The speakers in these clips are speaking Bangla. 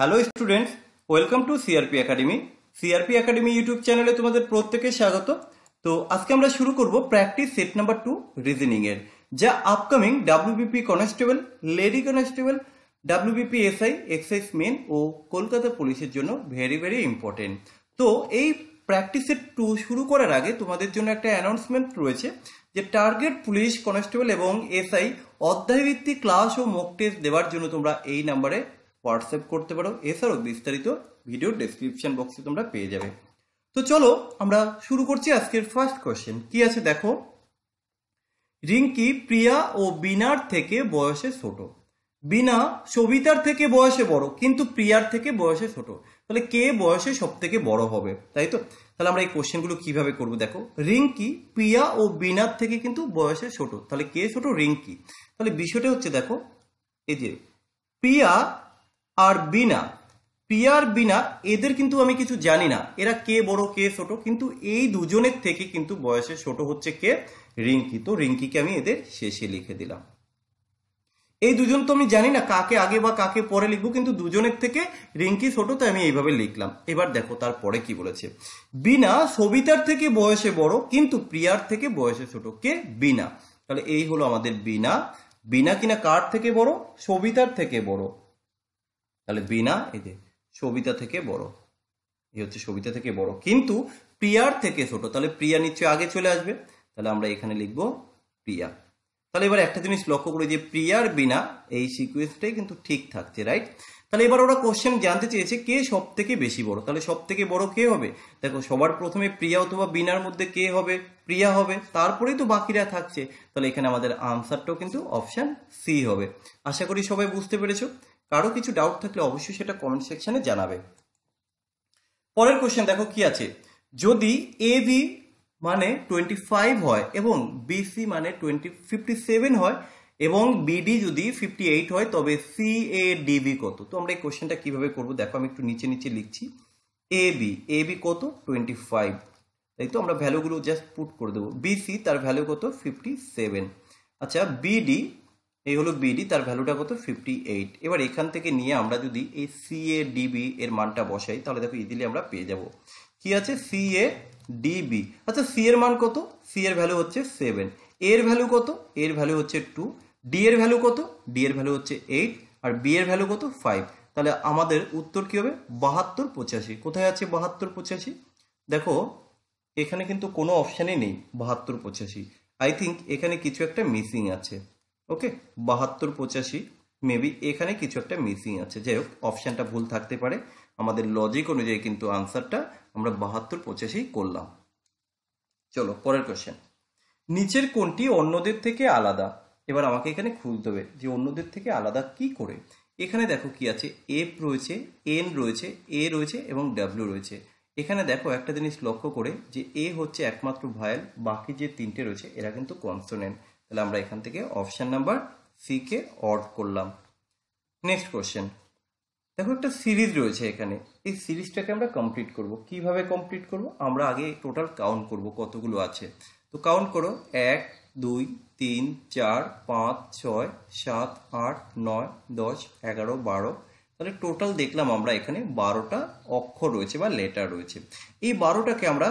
Hello students welcome to CRP academy CRP academy YouTube চ্যানেলে তোমাদের প্রত্যেকে স্বাগত তো আজকে আমরা শুরু করব practice set number two reasoning এর যা upcoming WBP constable lady constable WBP SI excise main ও কলকাতা পুলিশের জন্য ভেরি ভেরি ইম্পর্টেন্ট তো এই প্র্যাকটিস সেট টু শুরু করার আগে তোমাদের জন্য একটা অ্যানাউন্সমেন্ট রয়েছে যে টার্গেট পুলিশ কনস্টেবল এবং এসআই অধ্যায়ভিত্তিক ক্লাস ও মক টেস্ট দেওয়ার জন্য তোমরা এই নাম্বারে হোয়াটসঅ্যাপ করতে পারো এছাড়াও বিস্তারিত ভিডিও ডেসক্রিপশন বক্সে তোমরা পেয়ে যাবে তো চলো আমরা শুরু করছি আজকের ফার্স্ট কোয়েশ্চেন কি আছে দেখো রিঙ্কি প্রিয়া ও বিনার থেকে বয়সে ছোট বিনা সবিতার থেকে বয়সে বড় কিন্তু প্রিয়ার থেকে বয়সে ছোট তাহলে কে বয়সে সব থেকে বড় হবে তাই তো তাহলে আমরা এই কোশ্চেনগুলো কিভাবে করব দেখো রিঙ্কি প্রিয়া ও বিনার থেকে কিন্তু বয়সে ছোট তাহলে কে ছোট রিঙ্কি তাহলে বিষয়টা হচ্ছে দেখো এই যে প্রিয়া আর বিনা প্রিয়া আর বিনা এদের কিন্তু আমি কিছু জানি না এরা কে বড় কে ছোট কিন্তু এই দুজনের থেকে কিন্তু বয়সে ছোট হচ্ছে কে রিঙ্কি তো রিঙ্কিকে আমি এদের শেষে লিখে দিলাম এই দুজন তো আমি জানি না কাকে আগে বা কাকে পরে লিখবো কিন্তু দুজনের থেকে রিঙ্কি ছোট তো আমি এইভাবে লিখলাম এবার দেখো তারপরে কি বলেছে বিনা সবিতার থেকে বয়সে বড় কিন্তু প্রিয়ার থেকে বয়সে ছোট কে বিনা তাহলে এই হলো আমাদের বিনা বিনা কিনা কার থেকে বড় সবিতার থেকে বড় তাহলে বিনা এই যে সবিতা থেকে বড় এই হচ্ছে সবিতা থেকে বড় কিন্তু প্রিয়ার থেকে ছোট তাহলে প্রিয়া নিশ্চয় আগে চলে আসবে তাহলে আমরা এখানে লিখব প্রিয়া তাহলে এবার একটা জিনিস লক্ষ্য করি যে প্রিয়ার বিনা এই সিকুয়েন্সটাই কিন্তু ঠিক থাকছে রাইট তাহলে এবার ওরা কোশ্চেন জানতে চেয়েছে কে সব থেকে বেশি বড় তাহলে সব থেকে বড় কে হবে দেখো সবার প্রথমে প্রিয়া অথবা বিনার মধ্যে কে হবে প্রিয়া হবে তারপরেই তো বাকিরা থাকছে তাহলে এখানে আমাদের আনসারটাও কিন্তু অপশান সি হবে আশা করি সবাই বুঝতে পেরেছো কারো কিছু ডাউট থাকলে অবশ্যই সেটা কমেন্ট সেকশনে জানাবে পরের কোশ্চেন দেখো কি আছে যদি এ বি মানে টোয়েন্টি ফাইভ হয় এবং বিসি মানে টোয়েন্টি ফিফটি সেভেন হয় এবং বিডি যদি ফিফটি এইট হয় তবে সি এ ডিবি কত তো আমরা এই কোশ্চেনটা কিভাবে করবো দেখো আমি একটু নিচে নিচে লিখছি এ বি এ বি কত টোয়েন্টি ফাইভ তাই তো আমরা ভ্যালুগুলো জাস্ট পুট করে দেবো বিসি তার ভ্যালু কত ফিফটি সেভেন আচ্ছা বিডি এই হলো বিডি তার ভ্যালুটা কত ফিফটি এইট এবার এখান থেকে নিয়ে আমরা যদি এই সিএ ডিবি এর মানটা বসাই তাহলে দেখো ইজিলি আমরা পেয়ে যাব কি আছে সিএ ডিবি আচ্ছা সি এর মান কত সি এর ভ্যালু হচ্ছে সেভেন এর ভ্যালু কত এর ভ্যালু হচ্ছে টু ডি এর ভ্যালু কত ডি এর ভ্যালু হচ্ছে এইট আর বি এর ভ্যালু কত ফাইভ তাহলে আমাদের উত্তর কি হবে বাহাত্তর পঁচাশি কোথায় আছে বাহাত্তর পঁচাশি দেখো এখানে কিন্তু কোনো অপশানই নেই বাহাত্তর পঁচাশি আই থিঙ্ক এখানে কিছু একটা মিসিং আছে ওকে বাহাত্তর পঁচাশি মেবি এখানে কিছু একটা মিসিং আছে যাই হোক অপশানটা ভুল থাকতে পারে আমাদের লজিক অনুযায়ী কিন্তু আনসারটা আমরা বাহাত্তর পঁচাশি করলাম চলো পরের কোয়েশ্চেন নিচের কোনটি অন্যদের থেকে আলাদা এবার আমাকে এখানে খুলতে হবে যে অন্যদের থেকে আলাদা কি করে এখানে দেখো কি আছে এফ রয়েছে এন রয়েছে এ রয়েছে এবং ডাব্লিউ রয়েছে এখানে দেখো একটা জিনিস লক্ষ্য করে যে এ হচ্ছে একমাত্র ভায়াল বাকি যে তিনটে রয়েছে এরা কিন্তু কনসোনেন্ট তাহলে আমরা এখান থেকে অপশান নাম্বার সি কে অড করলাম নেক্সট কোয়েশ্চেন দেখো একটা সিরিজ রয়েছে এখানে এই সিরিজটাকে আমরা কমপ্লিট করব কিভাবে কমপ্লিট করব আমরা আগে টোটাল কাউন্ট করব কতগুলো আছে তো কাউন্ট করো এক দুই তিন চার পাঁচ ছয় সাত আট নয় দশ এগারো বারো তাহলে টোটাল দেখলাম আমরা এখানে বারোটা অক্ষর রয়েছে বা লেটার রয়েছে এই বারোটাকে আমরা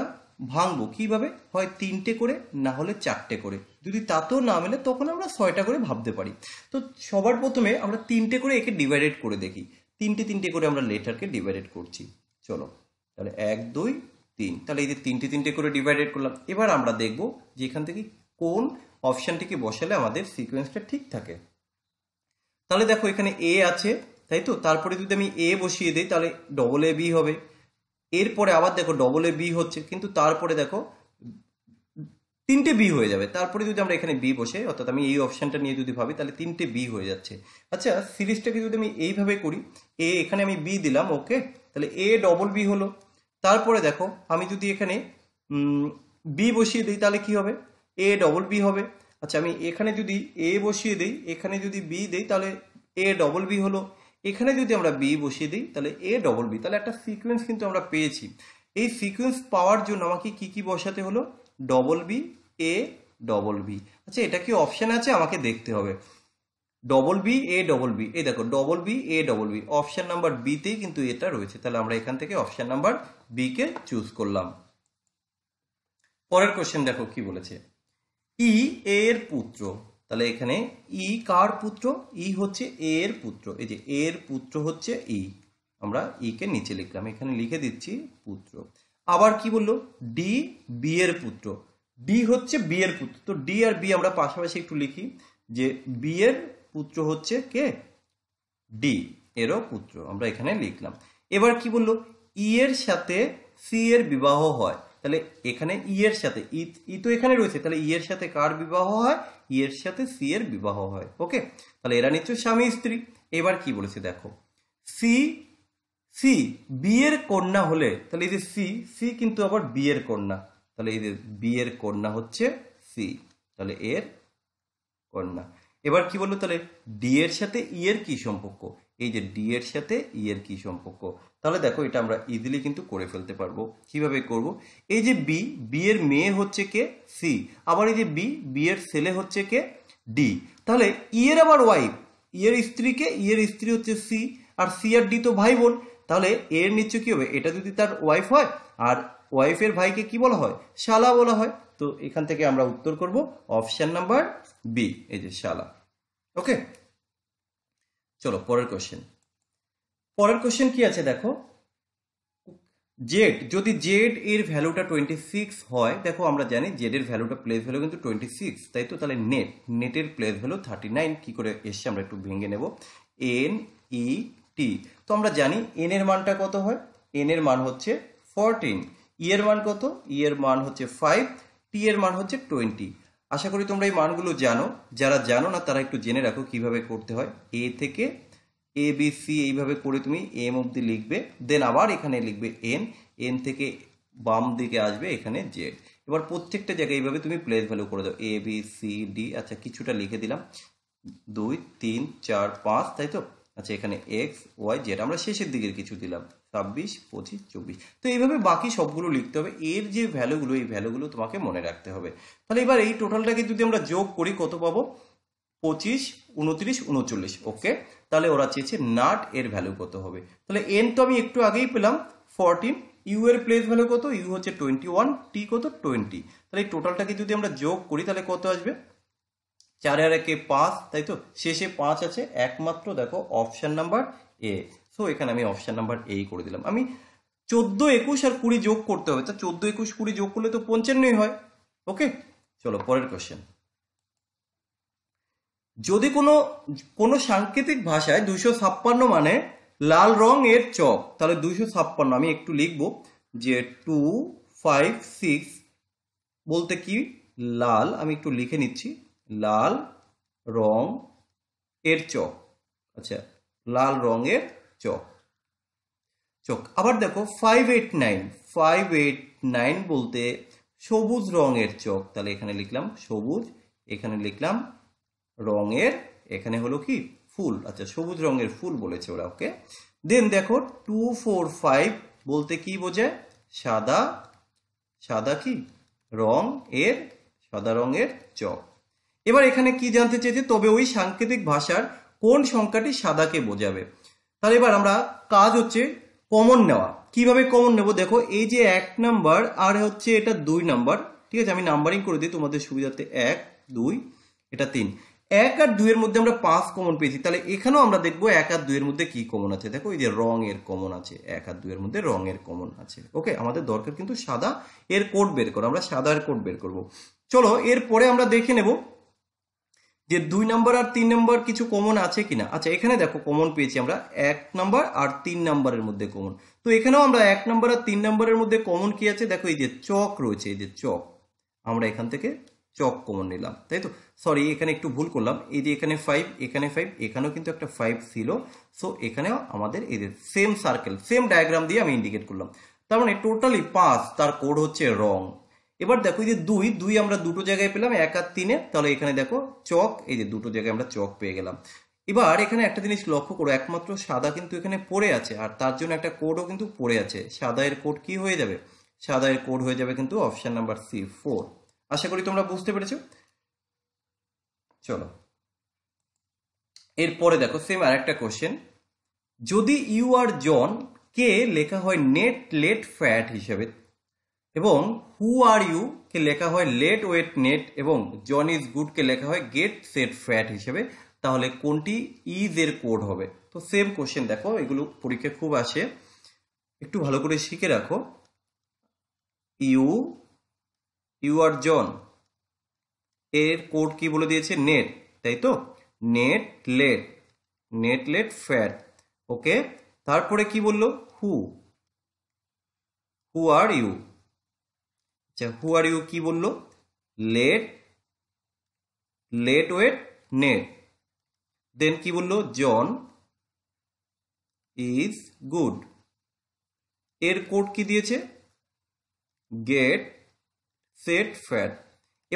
ভাঙবো কিভাবে হয় তিনটে করে না হলে চারটে করে যদি তাতেও না মেলে তখন আমরা ছয়টা করে ভাবতে পারি তো সবার প্রথমে আমরা তিনটে করে একে ডিভাইডেড করে দেখি তিনটে তিনটে করে আমরা লেটারকে ডিভাইডেড করছি চলো তাহলে এক দুই তিন তাহলে এই যে তিনটে তিনটে করে ডিভাইডেড করলাম এবার আমরা দেখব যে এখান থেকে কোন অপশানটিকে বসালে আমাদের সিকোয়েন্সটা ঠিক থাকে তাহলে দেখো এখানে এ আছে তাই তো তারপরে যদি আমি এ বসিয়ে দিই তাহলে ডবল এ বি হবে এরপরে আবার দেখো ডবল এ বি হচ্ছে কিন্তু তারপরে দেখো তিনটে বি হয়ে যাবে তারপরে যদি আমরা এখানে বি বসে অর্থাৎ আমি এই অপশানটা নিয়ে যদি ভাবি তাহলে তিনটে বি হয়ে যাচ্ছে আচ্ছা সিরিজটাকে যদি আমি এইভাবে করি এ এখানে আমি বি দিলাম ওকে তাহলে এ ডবল বি হলো তারপরে দেখো আমি যদি এখানে বি বসিয়ে দিই তাহলে কি হবে এ ডবল বি হবে আচ্ছা আমি এখানে যদি এ বসিয়ে দিই এখানে যদি বি দিই তাহলে এ ডবল বি হলো এখানে যদি আমরা বি বসিয়ে দিই তাহলে এ ডবল বি তাহলে একটা সিকোয়েন্স কিন্তু আমরা পেয়েছি এই সিকোয়েন্স পাওয়ার জন্য আমাকে কি কি বসাতে হলো double B A double B আচ্ছা এটা কি অপশান আছে আমাকে দেখতে হবে double B A double B এই দেখো double B A double B option number বিতেই কিন্তু এটা রয়েছে তাহলে আমরা এখান থেকে অপশান নাম্বার বি কে চুজ করলাম পরের কোশ্চেন দেখো কি বলেছে ই e, এর পুত্র তাহলে এখানে ই কার পুত্র ই হচ্ছে এ এর পুত্র এই যে এর পুত্র হচ্ছে ই আমরা ই কে নিচে লিখলাম এখানে লিখে দিচ্ছি পুত্র আবার কি বললো ডি বি এর পুত্র ডি হচ্ছে বি এর পুত্র তো ডি আর বি আমরা পাশাপাশি একটু লিখি যে বি এর পুত্র হচ্ছে কে ডি এরও পুত্র আমরা এখানে লিখলাম এবার কি বললো ই এর সাথে সি এর বিবাহ হয় তাহলে এখানে ই e এর সাথে ই e, e তো এখানে রয়েছে তাহলে ই এর সাথে কার বিবাহ হয় ই এর সাথে সি এর বিবাহ হয় ওকে তাহলে এরা নিচ্ছে স্বামী স্ত্রী এবার কি বলেছে দেখো সি সি বিয়ের কন্যা হলে তাহলে এই যে সি সি কিন্তু আবার বিয়ের কন্যা তাহলে এই যে বিয়ের কন্যা হচ্ছে সি তাহলে এর কন্যা এবার কি বললো তাহলে ডি এর সাথে ই এর কি সম্পর্ক এই যে ডি এর সাথে ই এর কি সম্পর্ক তাহলে দেখো এটা আমরা ইজিলি কিন্তু করে ফেলতে পারবো কিভাবে করব এই যে বি বি এর মেয়ে হচ্ছে কে সি আবার এই যে বি বি এর ছেলে হচ্ছে কে ডি তাহলে ই e এর আবার ওয়াইফ ই e এর স্ত্রীকে ই e এর স্ত্রী হচ্ছে C R C R D তো ভাই বোন তাহলে এর নিচে কি হবে এটা যদি তার ওয়াইফ হয় আর ওয়াইফের ভাইকে কি বলা হয় শালা বলা হয় তো এখান থেকে আমরা উত্তর করব অপশান নাম্বার বি এই যে শালা ওকে চলো পরের কোয়েশ্চেন পরের কোশ্চেন কি আছে দেখো জেড যদি জেড এর ভ্যালুটা টোয়েন্টি সিক্স হয় দেখো আমরা জানি জেড এর ভ্যালুটা প্লেস ভ্যালু কিন্তু টোয়েন্টি সিক্স তাই তো তাহলে নেট নেটের প্লেস ভ্যালু থার্টি নাইন কী করে এসছে আমরা একটু ভেঙে নেব এন ই টি তো আমরা জানি এন এর মানটা কত হয় এন এর মান হচ্ছে ফোরটিন ই e এর মান কত ই e এর মান হচ্ছে ফাইভ টি এর মান হচ্ছে টোয়েন্টি আশা করি তোমরা এই মানগুলো জানো যারা জানো না তারা একটু জেনে রাখো কিভাবে করতে হয় এ থেকে এ বি সি এইভাবে করে তুমি এম অবধি লিখবে দেন আবার এখানে লিখবে এন এন থেকে বাম দিকে আসবে এখানে জেড এবার প্রত্যেকটা জায়গায় এইভাবে তুমি প্লেস ভ্যালু করে দাও এ বি সি ডি আচ্ছা কিছুটা লিখে দিলাম দুই তিন চার পাঁচ তাই তো আচ্ছা এখানে এক্স ওয়াই জেড আমরা শেষের দিকের কিছু দিলাম ছাব্বিশ পঁচিশ চব্বিশ তো এইভাবে বাকি সবগুলো লিখতে হবে এর যে ভ্যালুগুলো এই ভ্যালুগুলো তোমাকে মনে রাখতে হবে তাহলে এবার এই টোটালটাকে যদি আমরা যোগ করি কত পাবো পঁচিশ উনত্রিশ উনচল্লিশ ওকে তাহলে ওরা চেয়েছে নাট এর ভ্যালু কত হবে তাহলে এন তো আমি একটু আগেই পেলাম ফরটিন ইউ এর প্লেস ভ্যালু কত ইউ হচ্ছে টোয়েন্টি ওয়ান টি কত টোয়েন্টি তাহলে এই টোটালটাকে যদি আমরা যোগ করি তাহলে কত আসবে চারে আর একে পাঁচ তাই তো শেষে পাঁচ আছে একমাত্র দেখো অপশান নাম্বার এ সো এখানে আমি অপশান নাম্বার এই করে দিলাম আমি চোদ্দ একুশ আর কুড়ি যোগ করতে হবে তা চোদ্দ একুশ কুড়ি যোগ করলে তো পঞ্চান্নই হয় ওকে চলো পরের কোয়েশ্চেন যদি কোনো কোনো সাংকেতিক ভাষায় দুইশো ছাপ্পান্ন মানে লাল রং এর চক তাহলে দুইশো ছাপ্পান্ন আমি একটু লিখব যে টু ফাইভ সিক্স বলতে কি লাল আমি একটু লিখে নিচ্ছি লাল রং এর চক আচ্ছা লাল রঙের চক চক আবার দেখো five eight nine five eight nine বলতে সবুজ রঙের চক তাহলে এখানে লিখলাম সবুজ এখানে লিখলাম রঙের এখানে হলো কি ফুল আচ্ছা সবুজ রঙের ফুল বলেছে ওরা ওকে দেন দেখো টু ফোর ফাইভ বলতে কি বোঝায় সাদা সাদা কি রং এর সাদা রঙের চক এবার এখানে কি জানতে চেয়েছে তবে ওই সাংকেতিক ভাষার কোন সংখ্যাটি সাদাকে বোঝাবে তাহলে এবার আমরা কাজ হচ্ছে কমন নেওয়া কিভাবে কমন নেব দেখো এই যে এক নাম্বার আর হচ্ছে এটা দুই নাম্বার ঠিক আছে আমি নাম্বারিং করে দিই তোমাদের সুবিধাতে এক দুই এটা তিন এক আর দুইয়ের মধ্যে আমরা পাঁচ কমন পেয়েছি তাহলে এখানেও আমরা দেখব এক আর দুইয়ের মধ্যে কি কমন আছে দেখো এই যে রং এর কমন আছে এক আর দুইয়ের মধ্যে রং এর কমন আছে ওকে আমাদের দরকার কিন্তু সাদা এর কোড বের করো আমরা সাদা এর কোড বের করব চলো এরপরে আমরা দেখে নেব যে দুই নম্বর আর তিন নম্বর কিছু কমন আছে কিনা আচ্ছা এখানে দেখো কমন পেয়েছি আমরা এক নম্বর আর তিন নম্বরের মধ্যে কমন তো এখানেও আমরা এক নম্বর আর তিন নম্বরের মধ্যে কমন কি আছে দেখো এই যে চক রয়েছে এই যে চক আমরা এখান থেকে চক কমন নিলাম তাই তো সরি এখানে একটু ভুল করলাম এই যে এখানে ফাইভ এখানে ফাইভ এখানেও কিন্তু একটা ফাইভ ছিল সো এখানেও আমাদের এই যে সেম সার্কেল সেম ডায়াগ্রাম দিয়ে আমি ইন্ডিকেট করলাম তার মানে টোটালি পাঁচ তার কোড হচ্ছে রং এবার দেখো এই যে দুই দুই আমরা দুটো জায়গায় পেলাম এক আর তিনে তাহলে এখানে দেখো চক এই যে দুটো জায়গায় আমরা চক পেয়ে গেলাম এবার এখানে একটা জিনিস লক্ষ্য করো একমাত্র সাদা কিন্তু এখানে পড়ে আছে আর তার জন্য একটা কোডও কিন্তু পড়ে আছে সাদা এর কোড কি হয়ে যাবে সাদা এর কোড হয়ে যাবে কিন্তু অপশন নাম্বার সি ফোর আশা করি তোমরা বুঝতে পেরেছ চলো এরপরে দেখো সেম আর একটা কোশ্চেন যদি ইউ আর জন কে লেখা হয় নেট লেট ফ্যাট হিসেবে এবং হু আর ইউ কে লেখা হয় লেট ওয়েট নেট এবং জন ইজ গুড কে লেখা হয় গেট সেট ফ্যাট হিসেবে তাহলে কোনটি ইজ এর কোড হবে তো সেম কোশ্চেন দেখো এগুলো পরীক্ষা খুব আসে একটু ভালো করে শিখে রাখো ইউ ইউ আর জন এর কোড কি বলে দিয়েছে নেট তাই তো net let net let fat okay তারপরে কি বললো হু হু আর ইউ আচ্ছা হু আর ইউ কি বললো late late wait net then কি বললো জন ইজ গুড এর কোড কি দিয়েছে গেট সেট ফ্যাট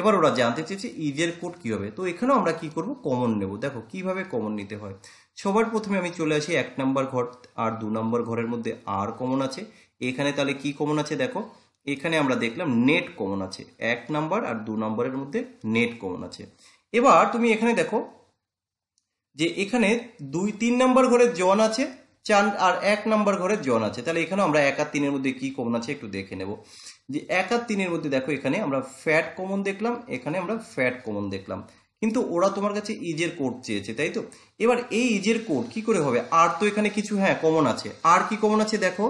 এবার ওরা জানতে চেয়েছে ইজের কোড কী হবে তো এখানেও আমরা কি করব কমন নেব দেখো কিভাবে কমন নিতে হয় সবার প্রথমে আমি চলে আসি এক নাম্বার ঘর আর দু নাম্বার ঘরের মধ্যে আর কমন আছে এখানে তাহলে কি কমন আছে দেখো এখানে আমরা দেখলাম নেট কমন আছে এক নাম্বার আর দু নাম্বারের মধ্যে নেট কমন আছে এবার তুমি এখানে দেখো যে এখানে দুই তিন নাম্বার ঘরে জন আছে চান আর এক নাম্বার ঘরে জন আছে তাহলে এখানেও আমরা এক আর তিনের মধ্যে কি কমন আছে একটু দেখে নেব যে এক আর তিনের মধ্যে দেখো এখানে আমরা ফ্যাট কমন দেখলাম এখানে আমরা ফ্যাট কমন দেখলাম কিন্তু ওরা তোমার কাছে ইজের কোড চেয়েছে তাই তো এবার এই ইজের কোড কি করে হবে আর তো এখানে কিছু হ্যাঁ কমন আছে আর কি কমন আছে দেখো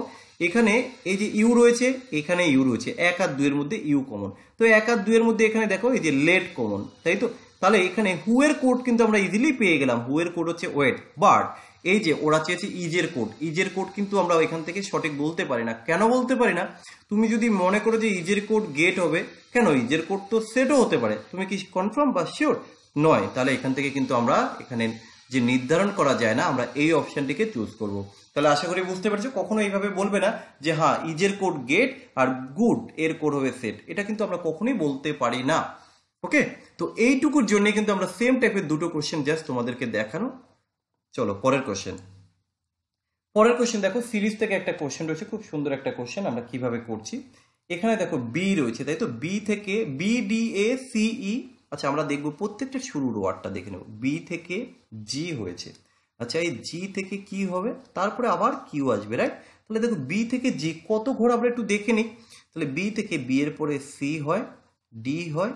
এখানে এই যে ইউ রয়েছে এখানে ইউ রয়েছে এক আর দুয়ের মধ্যে ইউ কমন তো এক আর দুয়ের মধ্যে এখানে দেখো এই যে লেট কমন তাই তো তাহলে এখানে হুয়ের কোড কিন্তু আমরা ইজিলি পেয়ে গেলাম হুয়ের কোড হচ্ছে ওয়েট বাট এই যে ওরা চেয়েছে ইজের কোড ইজের কোড কিন্তু আমরা এখান থেকে সঠিক বলতে পারি না কেন বলতে পারি না তুমি যদি মনে করো যে ইজের কোড গেট হবে কেন ইজের কোড তো সেটও হতে পারে তুমি কি কনফার্ম বা শিওর নয় তাহলে এখান থেকে কিন্তু আমরা এখানে যে নির্ধারণ করা যায় না আমরা এই অপশনটিকে চুজ করব তাহলে আশা করি বুঝতে পারছো কখনো এইভাবে বলবে না যে হ্যাঁ ইজের কোড গেট আর গুড এর কোড হবে সেট এটা কিন্তু আমরা কখনোই বলতে পারি না ওকে তো এইটুকুর জন্য কিন্তু আমরা সেম টাইপের দুটো কোশ্চেন জাস্ট তোমাদেরকে দেখানো চলো পরের কোশ্চেন পরের কোশ্চেন দেখো সিরিজ থেকে একটা কোশ্চেন রয়েছে খুব সুন্দর একটা কোশ্চেন আমরা কিভাবে করছি এখানে দেখো বি রয়েছে তাই তো বি থেকে বি ডি এ সিই আচ্ছা আমরা দেখব প্রত্যেকটা শুরুর ওয়ার্ডটা দেখে নেব বি থেকে জি হয়েছে আচ্ছা এই জি থেকে কি হবে তারপরে আবার কিউ আসবে রাইট তাহলে দেখো বি থেকে জি কত ঘোর আমরা একটু দেখে নিই তাহলে বি থেকে বি এর পরে সি হয় ডি হয়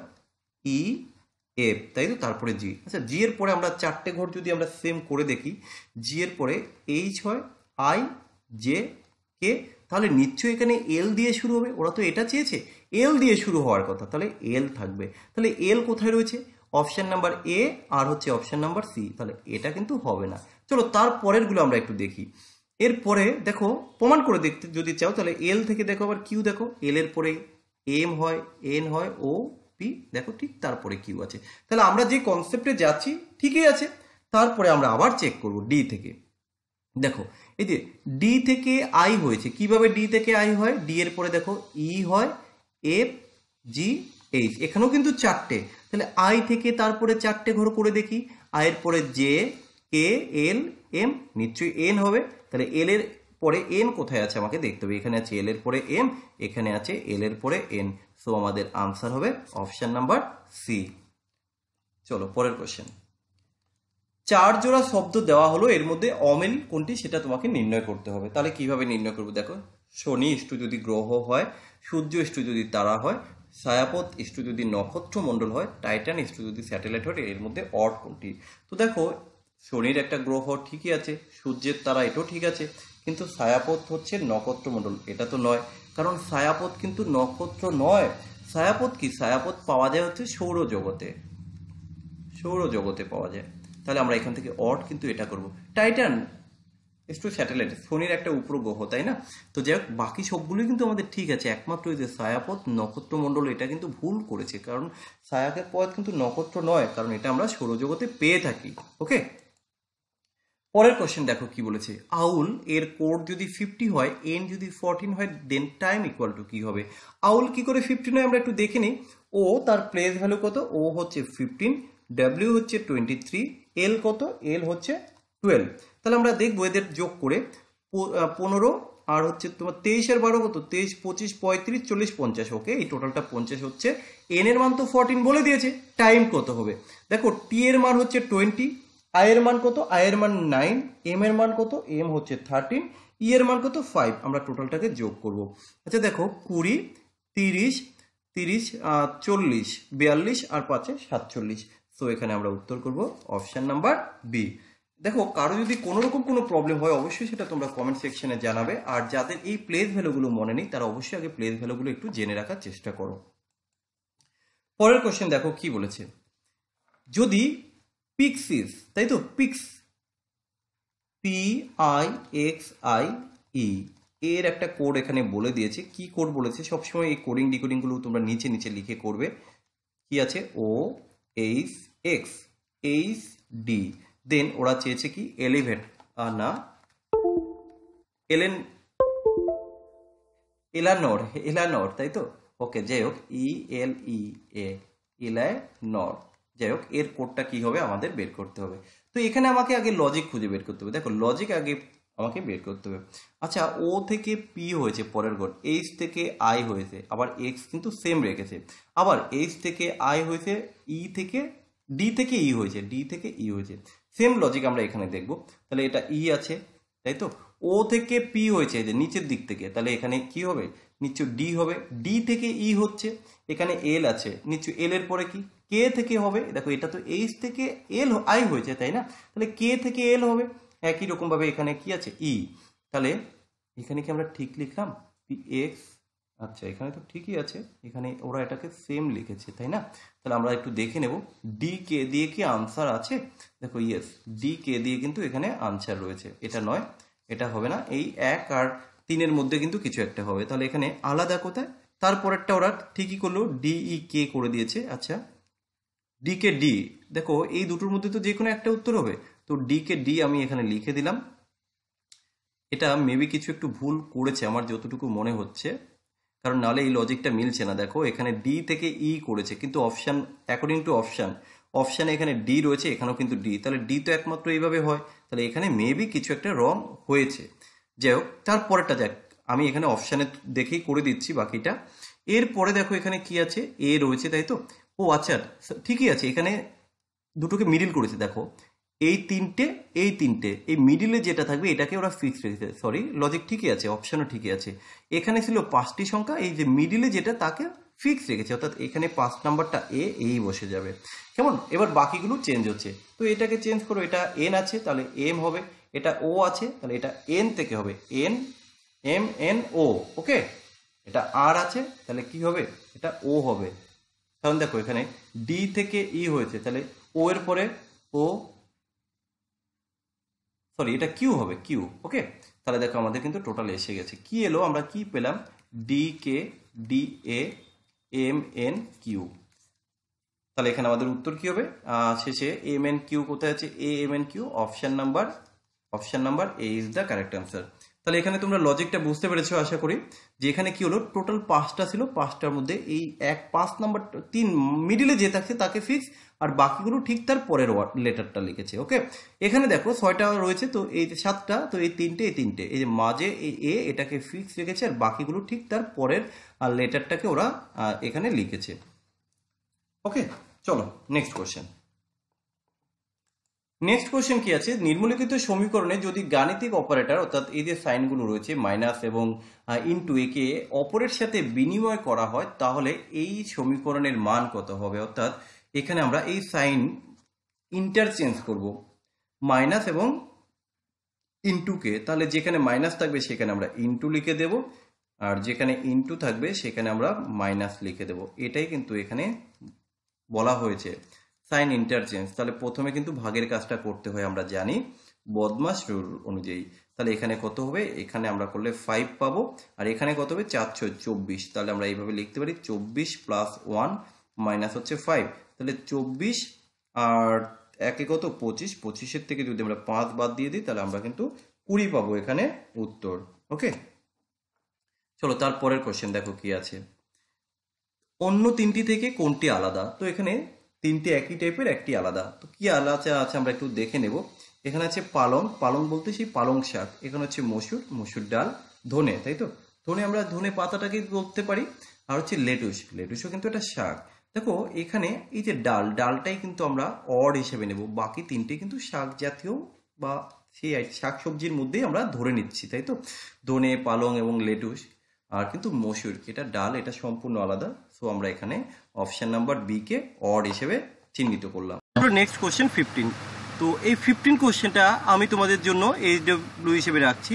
ই e, এ তাই তো তারপরে জি আচ্ছা জি এর পরে আমরা চারটে ঘর যদি আমরা সেম করে দেখি জি এর পরে এইচ হয় আই জে কে তাহলে নিশ্চয়ই এখানে এল দিয়ে শুরু হবে ওরা তো এটা চেয়েছে এল দিয়ে শুরু হওয়ার কথা তাহলে এল থাকবে তাহলে এল কোথায় রয়েছে অপশান নাম্বার এ আর হচ্ছে অপশান নাম্বার সি তাহলে এটা কিন্তু হবে না চলো তার পরেরগুলো আমরা একটু দেখি এরপরে দেখো প্রমাণ করে দেখতে যদি চাও তাহলে এল থেকে দেখো আবার কিউ দেখো এল এর পরে এম হয় এন হয় ও পি দেখো ঠিক তারপরে কিউ আছে তাহলে আমরা যে কনসেপ্টে যাচ্ছি ঠিকই আছে তারপরে আমরা আবার চেক করব ডি থেকে দেখো এই যে ডি থেকে আই হয়েছে কিভাবে ডি থেকে আই হয় ডি এর পরে দেখো ই e হয় এফ জি এইচ এখানেও কিন্তু চারটে তাহলে আই থেকে তারপরে চারটে ঘর করে দেখি এর পরে জে কে এল এম নিশ্চয়ই এন হবে তাহলে এল এর পরে এন কোথায় আছে আমাকে দেখতে হবে এখানে আছে এল এর পরে এম এখানে আছে এল এর পরে এন সো আমাদের আনসার হবে অপশান নাম্বার সি চলো পরের কোশ্চেন চার জোড়া শব্দ দেওয়া হলো এর মধ্যে অমিল কোনটি সেটা তোমাকে নির্ণয় করতে হবে তাহলে কিভাবে নির্ণয় করবো দেখো শনি ইষ্টু যদি গ্রহ হয় সূর্য ইষ্টু যদি তারা হয় ছায়াপথ ইষ্টু যদি নক্ষত্র মণ্ডল হয় টাইটান ইষ্টু যদি স্যাটেলাইট হয় এর মধ্যে অট কোনটি তো দেখো শনির একটা গ্রহ ঠিকই আছে সূর্যের তারা এটাও ঠিক আছে কিন্তু ছায়াপথ হচ্ছে নক্ষত্রমণ্ডল এটা তো নয় কারণ ছায়াপথ কিন্তু নক্ষত্র নয় ছায়াপথ কি ছায়াপথ পাওয়া যায় হচ্ছে সৌরজগতে সৌরজগতে পাওয়া যায় তাহলে আমরা এখান থেকে অট কিন্তু এটা করব টাইটান টু স্যাটেলাইট শনির একটা উপগ্রহ তাই না তো যাই হোক বাকি সবগুলোই কিন্তু আমাদের ঠিক আছে একমাত্র ওই যে ছায়াপথ নক্ষত্রমণ্ডল এটা কিন্তু ভুল করেছে কারণ ছায়াকে পথ কিন্তু নক্ষত্র নয় কারণ এটা আমরা সৌরজগতে পেয়ে থাকি ওকে পরের কোয়েশ্চেন দেখো কি বলেছে আউল এর কোড যদি ফিফটি হয় এন যদি ফোরটিন হয় দেন টাইম ইকুয়াল টু কি হবে আউল কি করে ফিফটিন হয় আমরা একটু দেখে নিই ও তার প্লেস ভ্যালু কত ও হচ্ছে ফিফটিন ডাব্লিউ হচ্ছে টোয়েন্টি থ্রি এল কত এল হচ্ছে টুয়েলভ তাহলে আমরা দেখবো এদের যোগ করে পনেরো আর হচ্ছে তোমার তেইশের বারো কত তেইশ পঁচিশ পঁয়ত্রিশ চল্লিশ পঞ্চাশ ওকে এই টোটালটা পঞ্চাশ হচ্ছে এন এর মান তো ফোরটিন বলে দিয়েছে টাইম কত হবে দেখো টি এর মান হচ্ছে টোয়েন্টি আয়ের মান কত আয়ের মান নাইন এম এর মান কত এম হচ্ছে থার্টিন ই এর মান কত ফাইভ e আমরা টোটালটাকে যোগ করব আচ্ছা দেখো কুড়ি তিরিশ তিরিশ চল্লিশ বিয়াল্লিশ আর পাঁচে সাতচল্লিশ সো এখানে আমরা উত্তর করব অপশান নাম্বার বি দেখো কারো যদি কোনো রকম কোনো প্রবলেম হয় অবশ্যই সেটা তোমরা কমেন্ট সেকশনে জানাবে আর যাদের এই প্লেস ভ্যালুগুলো মনে নেই তারা অবশ্যই আগে প্লেস ভ্যালুগুলো একটু জেনে রাখার চেষ্টা করো পরের কোশ্চেন দেখো কি বলেছে যদি পিক্সিস তাই তো pix P I X I E এর একটা কোড এখানে বলে দিয়েছে কি কোড বলেছে সবসময় এই কোডিং ডিকোডিংগুলো তোমরা নিচে নিচে লিখে করবে কি আছে O H X H D then ওরা চেয়েছে কি এলিভেন না এলেন এলানর এলানর তাই তো ওকে যাই হোক ই এল ই এ এলায় নর যাই হোক এর কোডটা কি হবে আমাদের বের করতে হবে তো এখানে আমাকে আগে লজিক খুঁজে বের করতে হবে দেখো লজিক আগে আমাকে বের করতে হবে আচ্ছা ও থেকে পি হয়েছে পরের গড় এইচ থেকে আই হয়েছে আবার এক্স কিন্তু সেম রেখেছে আবার এইচ থেকে আই হয়েছে ই e থেকে ডি থেকে ই e হয়েছে ডি থেকে ই e হয়েছে সেম লজিক আমরা এখানে দেখব তাহলে এটা ই আছে তাই তো ও থেকে পি হয়েছে যে নিচের দিক থেকে তাহলে এখানে কি হবে নিচু ডি হবে ডি থেকে ই e হচ্ছে এখানে এল আছে নিচু এল এর পরে কি কে থেকে হবে দেখো এটা তো এইচ থেকে এল আই হয়েছে তাই না তাহলে কে থেকে এল হবে একই রকমভাবে এখানে কি আছে ই e। তাহলে এখানে কি আমরা ঠিক লিখলাম এক্স আচ্ছা এখানে তো ঠিকই আছে এখানে ওরা এটাকে সেম লিখেছে তাই না তাহলে আমরা একটু দেখে নেব ডি কে দিয়ে কি আনসার আছে দেখো ইয়েস ডি কে দিয়ে কিন্তু এখানে আনসার রয়েছে এটা নয় এটা হবে না এই এক আর তিনের মধ্যে কিন্তু কিছু একটা হবে তাহলে এখানে আলাদা কোথায় তারপরেরটা ওরা ঠিকই করলো ডিই কে e করে দিয়েছে আচ্ছা ডি কে ডি দেখো এই দুটোর মধ্যে তো যে কোনো একটা উত্তর হবে তো ডি কে ডি আমি এখানে লিখে দিলাম এটা মেবি কিছু একটু ভুল করেছে আমার যতটুকু মনে হচ্ছে কারণ নালে এই লজিকটা মিলছে না দেখো এখানে ডি থেকে ই e করেছে কিন্তু অপশান অ্যাকর্ডিং টু অপশান অপশানে এখানে ডি রয়েছে এখানেও কিন্তু ডি তাহলে ডি তো একমাত্র এইভাবে হয় তাহলে এখানে মেবি কিছু একটা রং হয়েছে যাই হোক তারপরেটা যাক আমি এখানে অপশানে দেখেই করে দিচ্ছি বাকিটা এরপরে দেখো এখানে কি আছে এ রয়েছে তাই তো ও আচ্ছা ঠিকই আছে এখানে দুটোকে মিডিল করেছে দেখো এই তিনটে এই তিনটে এই মিডিলে যেটা থাকবে এটাকে ওরা ফিক্স রেখেছে সরি লজিক ঠিকই আছে অপশানও ঠিকই আছে এখানে ছিল পাঁচটি সংখ্যা এই যে মিডিলে যেটা তাকে ফিক্স রেখেছে অর্থাৎ এখানে পাঁচ নাম্বারটা এ এই বসে যাবে কেমন এবার বাকিগুলো চেঞ্জ হচ্ছে তো এটাকে চেঞ্জ করো এটা এন আছে তাহলে এম হবে এটা ও আছে তাহলে এটা এন থেকে হবে N M N O okay এটা আর আছে তাহলে কি হবে এটা ও হবে কারণ দেখো এখানে ডি থেকে ই e হয়েছে তাহলে ও এর পরে ও সরি এটা কিউ হবে কিউ ওকে তাহলে দেখো আমাদের কিন্তু টোটাল এসে গেছে কি এলো আমরা কি পেলাম D K D A M N Q তাহলে এখানে আমাদের উত্তর কি হবে শেষে এম এন কিউ কোথায় আছে A M N Q option number option number A is the correct answer তাহলে এখানে তোমরা লজিকটা বুঝতে পেরেছো আশা করি যে এখানে কি হলো টোটাল পাঁচটা ছিল পাঁচটার মধ্যে এই এক পাঁচ নাম্বার তিন মিডিলে যে থাকছে তাকে ফিক্স আর বাকিগুলো ঠিক তার পরের লেটারটা লিখেছে ওকে এখানে দেখো ছয়টা রয়েছে তো এই সাতটা তো এই তিনটে এই তিনটে এই যে মাঝে এই এ এটাকে ফিক্স রেখেছে আর বাকিগুলো ঠিক তার পরের লেটারটাকে ওরা এখানে লিখেছে ওকে চলো নেক্সট কোয়েশ্চেন নেক্সট কোয়েশ্চেন কি আছে নির্মলিখিত সমীকরণে যদি গাণিতিক অপারেটর অর্থাৎ এই যে সাইনগুলো রয়েছে মাইনাস এবং ইনটু একে অপরের সাথে বিনিময় করা হয় তাহলে এই সমীকরণের মান কত হবে অর্থাৎ এখানে আমরা এই সাইন ইন্টারচেঞ্জ করব মাইনাস এবং ইনটুকে তাহলে যেখানে মাইনাস থাকবে সেখানে আমরা ইনটু লিখে দেব আর যেখানে ইনটু থাকবে সেখানে আমরা মাইনাস লিখে দেব এটাই কিন্তু এখানে বলা হয়েছে সাইন ইন্টারচেঞ্জ তাহলে প্রথমে কিন্তু ভাগের কাজটা করতে হয় আমরা জানি বদমাস রুল অনুযায়ী তাহলে এখানে কত হবে এখানে আমরা করলে ফাইভ পাবো আর এখানে কত হবে চারশো চব্বিশ তাহলে আমরা এইভাবে লিখতে পারি চব্বিশ প্লাস ওয়ান মাইনাস হচ্ছে ফাইভ তাহলে চব্বিশ আর একে কত পঁচিশ পঁচিশের থেকে যদি আমরা পাঁচ বাদ দিয়ে দিই তাহলে আমরা কিন্তু কুড়ি পাবো এখানে উত্তর ওকে চলো তারপরের কোশ্চেন দেখো কি আছে অন্য তিনটি থেকে কোনটি আলাদা তো এখানে তিনটে একই টাইপের একটি আলাদা তো কি আলাদা আছে আমরা একটু দেখে নেব এখানে আছে পালং পালং বলতে সেই পালং শাক এখানে হচ্ছে মসুর মসুর ডাল ধনে তাই তো ধনে আমরা ধনে পাতাটাকে বলতে পারি আর হচ্ছে লেটুস লেটুসও কিন্তু একটা শাক দেখো এখানে এই যে ডাল ডালটাই কিন্তু আমরা অড হিসেবে নেব বাকি তিনটে কিন্তু শাক জাতীয় বা সেই শাক সবজির মধ্যেই আমরা ধরে নিচ্ছি তাই তো ধনে পালং এবং লেটুস আর কিন্তু মসুর এটা ডাল এটা সম্পূর্ণ আলাদা সো আমরা এখানে অপশান নাম্বার বি কে অড হিসেবে চিহ্নিত করলাম নেক্সট কোশ্চেন ফিফটিন তো এই ফিফটিন কোশ্চেনটা আমি তোমাদের জন্য এইচ ডব্লিউ হিসেবে রাখছি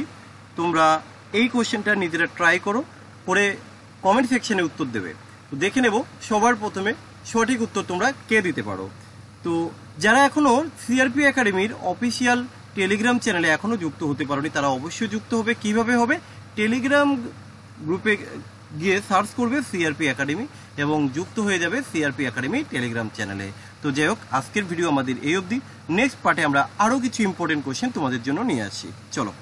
তোমরা এই কোশ্চেনটা নিজেরা ট্রাই করো করে কমেন্ট সেকশনে উত্তর দেবে তো দেখে নেব সবার প্রথমে সঠিক উত্তর তোমরা কে দিতে পারো তো যারা এখনও সিআরপি একাডেমির অফিসিয়াল টেলিগ্রাম চ্যানেলে এখনও যুক্ত হতে পারোনি তারা অবশ্যই যুক্ত হবে কিভাবে হবে টেলিগ্রাম গ্রুপে গিয়ে সার্চ করবে সিআরপি একাডেমি এবং যুক্ত হয়ে যাবে সিআরপি একাডেমি টেলিগ্রাম চ্যানেলে তো যাই হোক আজকের ভিডিও আমাদের এই অবধি নেক্সট পার্টে আমরা আরও কিছু ইম্পর্টেন্ট কোয়েশ্চেন তোমাদের জন্য নিয়ে আসি চলো